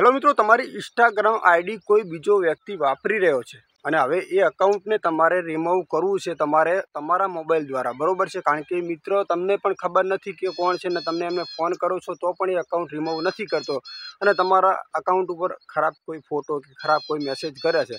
hello મિત્રો તમારી Instagram ID કોઈ બીજો વ્યક્તિ વાપરી રહ્યો છે અને હવે એ અકાઉન્ટને તમારે રિમૂવ કરવું છે તમારે તમારા મોબાઈલ દ્વારા બરાબર છે કારણ કે મિત્ર તમને પણ ખબર નથી કે કોણ છે ને તમને એમને ફોન કરો છો તો પણ એ અકાઉન્ટ રિમૂવ નથી કરતો અને તમારા અકાઉન્ટ ઉપર ખરાબ કોઈ ફોટો કે ખરાબ કોઈ મેસેજ કરે છે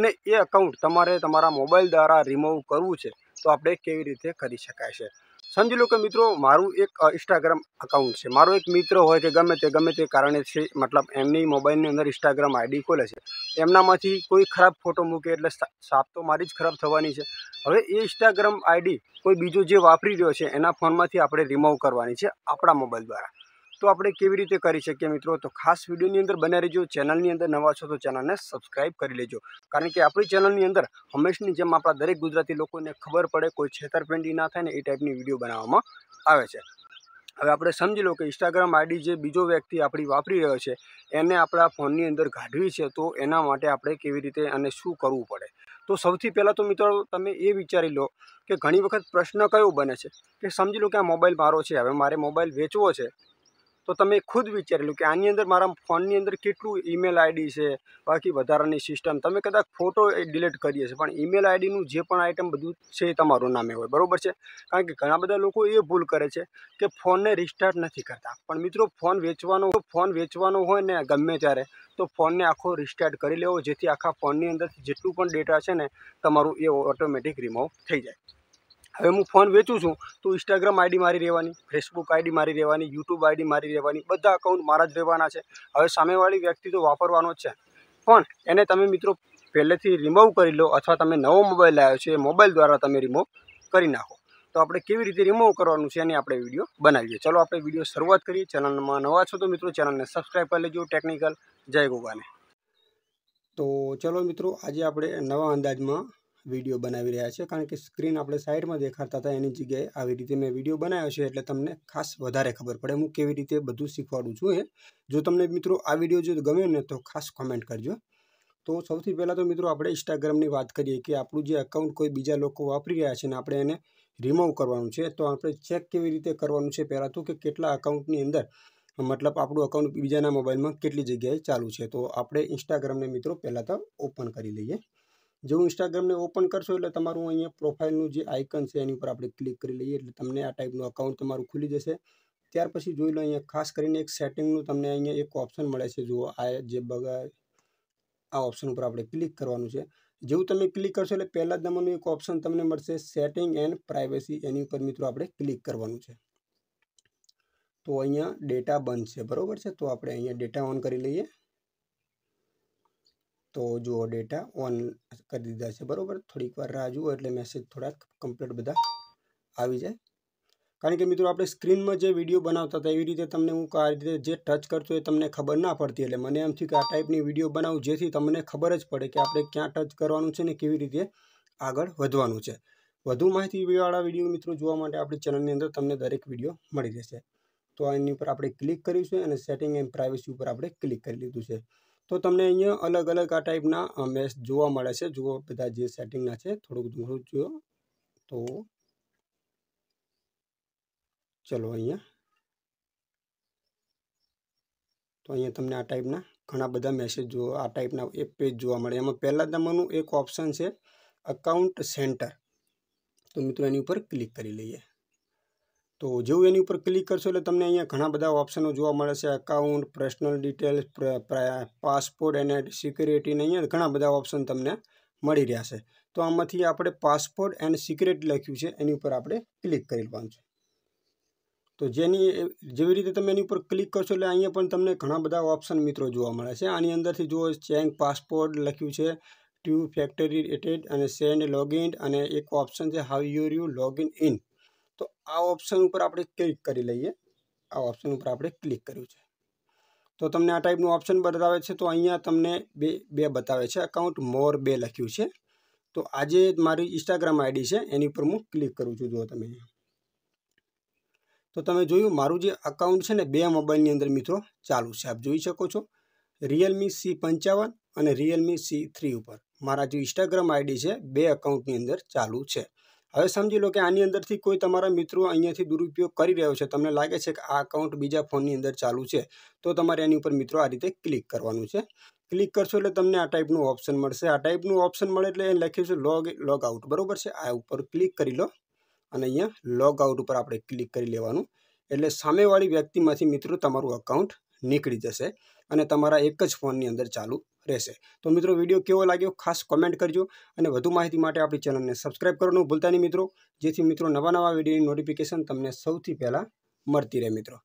અને એ અકાઉન્ટ તમારે તમારા મોબાઈલ દ્વારા રિમૂવ કરવું છે તો આપણે કેવી રીતે કરી શકાય છે સમજી લો કે મિત્રો મારું એક ઇન્સ્ટાગ્રામ અકાઉન્ટ છે મારો એક મિત્ર હોય કે ગમે તે ગમે તે કારણે છે મતલબ એમની મોબાઈલની અંદર ઇન્સ્ટાગ્રામ આઈડી ખોલે છે એમનામાંથી કોઈ ખરાબ ફોટો મૂકે એટલે સાપ તો મારી જ ખરાબ થવાની છે હવે એ ઇન્સ્ટાગ્રામ આઈડી કોઈ બીજો જે વાપરી રહ્યો છે એના ફોનમાંથી આપણે રિમૂવ કરવાની છે આપણા મોબાઈલ દ્વારા તો આપણે કેવી રીતે કરી શકીએ મિત્રો તો ખાસ વિડીયોની અંદર બને રહેજો ચેનલની અંદર નવા છો તો ચેનલને સબસ્ક્રાઇબ કરી લેજો કારણ કે આપણી ચેનલની અંદર હંમેશની જેમ આપણા દરેક ગુજરાતી લોકોને ખબર પડે કોઈ છેતરપિંડી ના થાય ને એ ટાઈપની વિડીયો બનાવવામાં આવે છે હવે આપણે સમજી લો કે ઇન્સ્ટાગ્રામ આઈડી જે બીજો વ્યક્તિ આપણી વાપરી રહ્યો છે એને આપણા ફોનની અંદર કાઢવી છે તો એના માટે આપણે કેવી રીતે અને શું કરવું પડે તો સૌથી પહેલાં તો મિત્રો તમે એ વિચારી લો કે ઘણી વખત પ્રશ્ન કયો બને છે કે સમજી લો કે આ મોબાઈલ મારો છે હવે મારે મોબાઈલ વેચવો છે તો તમે ખુદ વિચારી લો કે આની અંદર મારા ફોનની અંદર કેટલું ઈમેલ આઈડી છે બાકી વધારાની સિસ્ટમ તમે કદાચ ફોટો ડિલીટ કરીએ છીએ પણ ઈમેલ આઈડીનું જે પણ આઇટમ બધું છે એ તમારું નામે હોય બરાબર છે કારણ કે ઘણા બધા લોકો એ ભૂલ કરે છે કે ફોનને રિસ્ટાર્ટ નથી કરતા પણ મિત્રો ફોન વેચવાનો ફોન વેચવાનો હોય ને ગમે ત્યારે તો ફોનને આખો રિસ્ટાર્ટ કરી લેવો જેથી આખા ફોનની અંદર જેટલું પણ ડેટા છે ને તમારું એ ઓટોમેટિક રિમૂવ થઈ જાય હવે હું ફોન વેચું છું તો ઇન્સ્ટાગ્રામ આઈડી મારી રહેવાની ફેસબુક આઈડી મારી રહેવાની યુટ્યુબ આઈડી મારી રહેવાની બધા અકાઉન્ટ મારા જ રહેવાના છે હવે સામેવાળી વ્યક્તિ તો વાપરવાનો જ છે પણ એને તમે મિત્રો પહેલેથી રિમૂવ કરી લો અથવા તમે નવો મોબાઈલ લાવ્યો છે એ મોબાઈલ દ્વારા તમે રિમૂવ કરી નાખો તો આપણે કેવી રીતે રિમૂવ કરવાનું છે એની આપણે વિડીયો બનાવીએ ચલો આપણે વિડીયો શરૂઆત કરીએ ચેનલમાં નવા છો તો મિત્રો ચેનલને સબસ્ક્રાઈબ કરી લેજો ટેકનિકલ જય ગોગાને તો ચલો મિત્રો આજે આપણે નવા અંદાજમાં વિડીયો બનાવી રહ્યા છે કારણ કે સ્ક્રીન આપણે સાઈડમાં દેખાડતા હતા એની જગ્યાએ આવી રીતે મેં વિડીયો બનાવ્યો છે એટલે તમને ખાસ વધારે ખબર પડે હું કેવી રીતે બધું શીખવાડું છું એ જો તમને મિત્રો આ વિડીયો જો ગમ્યો ને તો ખાસ કોમેન્ટ કરજો તો સૌથી પહેલાં તો મિત્રો આપણે ઇન્સ્ટાગ્રામની વાત કરીએ કે આપણું જે અકાઉન્ટ કોઈ બીજા લોકો વાપરી રહ્યા છે ને આપણે એને રિમૂવ કરવાનું છે તો આપણે ચેક કેવી રીતે કરવાનું છે પહેલાં તો કે કેટલા અકાઉન્ટની અંદર મતલબ આપણું અકાઉન્ટ બીજાના મોબાઈલમાં કેટલી જગ્યાએ ચાલુ છે તો આપણે ઇન્સ્ટાગ્રામને મિત્રો પહેલાં તો ઓપન કરી લઈએ જો ઇન્સ્ટાગ્રામને ઓપન કરશો એટલે તમારું અહીંયા પ્રોફાઇલનું જે આઇકન છે એની ઉપર આપણે ક્લિક કરી લઈએ એટલે તમને આ ટાઈપનું અકાઉન્ટ તમારું ખુલી જશે ત્યાર પછી જોઈ લો અહીંયા ખાસ કરીને એક સેટિંગનું તમને અહીંયા એક ઓપ્શન મળે છે જુઓ આ જે બગા આ ઓપ્શન ઉપર આપણે ક્લિક કરવાનું છે જેવું તમે ક્લિક કરશો એટલે પહેલા નંબરનું એક ઓપ્શન તમને મળશે સેટિંગ એન્ડ પ્રાઇવેસી એની ઉપર મિત્રો આપણે ક્લિક કરવાનું છે તો અહીંયા ડેટા બંધ છે બરાબર છે તો આપણે અહીંયા ડેટા ઓન કરી લઈએ તો જુઓ ડેટા ઓન કરી દીધા છે બરાબર થોડીક વાર રાહ જુઓ એટલે મેસેજ થોડાક કમ્પ્લીટ બધા આવી જાય કારણ કે મિત્રો આપણે સ્ક્રીનમાં જે વિડીયો બનાવતા હતા એવી રીતે તમને હું આ રીતે જે ટચ કરતો એ તમને ખબર ના પડતી એટલે મને એમ થયું કે આ ટાઈપની વિડીયો બનાવું જેથી તમને ખબર જ પડે કે આપણે ક્યાં ટચ કરવાનું છે ને કેવી રીતે આગળ વધવાનું છે વધુ માહિતીવાળા વિડીયો મિત્રો જોવા માટે આપણી ચેનલની અંદર તમને દરેક વિડીયો મળી રહેશે તો એની ઉપર આપણે ક્લિક કરીશું અને સેટિંગ એન્ડ પ્રાઇવેસી ઉપર આપણે ક્લિક કરી લીધું છે તો તમને અહીંયા અલગ અલગ આ ટાઈપના મેસ જોવા મળે છે જુઓ બધા જે સેટિંગના છે થોડુંક ઘણું જુઓ તો ચલો અહીંયા તો અહીંયા તમને આ ટાઈપના ઘણા બધા મેસેજ જો આ ટાઈપના એ પેજ જોવા મળે એમાં પહેલાં તમારું એક ઓપ્શન છે અકાઉન્ટ સેન્ટર તો મિત્રો એની ઉપર ક્લિક કરી લઈએ તો જેવું એની ઉપર ક્લિક કરશો એટલે તમને અહીંયા ઘણા બધા ઓપ્શનો જોવા મળે છે એકાઉન્ટ પર્સનલ ડિટેલ્સ પાસપોર્ટ એને સિક્યુરિટીને અહીંયા ઘણા બધા ઓપ્શન તમને મળી રહ્યા છે તો આમાંથી આપણે પાસપોર્ટ એન્ડ સિક્યુરિટી લખ્યું છે એની ઉપર આપણે ક્લિક કરી લેવાનું છે તો જેની જેવી રીતે તમે એની ઉપર ક્લિક કરશો એટલે અહીંયા પણ તમને ઘણા બધા ઓપ્શન મિત્રો જોવા મળે છે આની અંદરથી જો ચેન્જ પાસપોર્ટ લખ્યું છે ટ્યુ ફેક્ટરી રેટેડ અને સેન્ડ લોગિન અને એક ઓપ્શન છે how your you login in તો આ ઓપ્શન ઉપર આપણે ક્લિક કરી લઈએ આ ઓપ્શન ઉપર આપણે ક્લિક કર્યું છે તો તમને આ ટાઈપનું ઓપ્શન બતાવે છે તો અહીંયા તમને બે બે બતાવે છે અકાઉન્ટ મોર બે લખ્યું છે તો આજે મારી ઇન્સ્ટાગ્રામ આઈડી છે એની ઉપર હું ક્લિક કરું છું જો તમે તો તમે જોયું મારું જે અકાઉન્ટ છે ને બે મોબાઈલની અંદર મિત્રો ચાલુ છે આપ જોઈ શકો છો રિયલમી સી પંચાવન અને રિયલમી સી થ્રી ઉપર મારા જે ઇન્સ્ટાગ્રામ આઈડી છે બે અકાઉન્ટની અંદર ચાલુ છે હવે સમજી લો કે આની અંદરથી કોઈ તમારા મિત્રો અહીંયાથી દુરુપયોગ કરી રહ્યો છે તમને લાગે છે કે આ અકાઉન્ટ બીજા ફોનની અંદર ચાલુ છે તો તમારે એની ઉપર મિત્રો આ રીતે ક્લિક કરવાનું છે ક્લિક કરશો એટલે તમને આ ટાઈપનું ઓપ્શન મળશે આ ટાઈપનું ઓપ્શન મળે એટલે લખ્યું છે લોગ લોગ આઉટ બરાબર છે આ ઉપર ક્લિક કરી લો અને અહીંયા લોગ આઉટ ઉપર આપણે ક્લિક કરી લેવાનું એટલે સામેવાળી વ્યક્તિમાંથી મિત્રો તમારું અકાઉન્ટ નીકળી જશે અને તમારા એક જ ફોનની અંદર ચાલુ રહેશે તો મિત્રો વિડીયો કેવો લાગ્યો ખાસ કોમેન્ટ કરજો અને વધુ માહિતી માટે આપણી ચેનલને સબસ્ક્રાઇબ કરવાનું ભૂલતા નહીં મિત્રો જેથી મિત્રો નવા નવા વિડીયોની નોટિફિકેશન તમને સૌથી પહેલાં મળતી રહે મિત્રો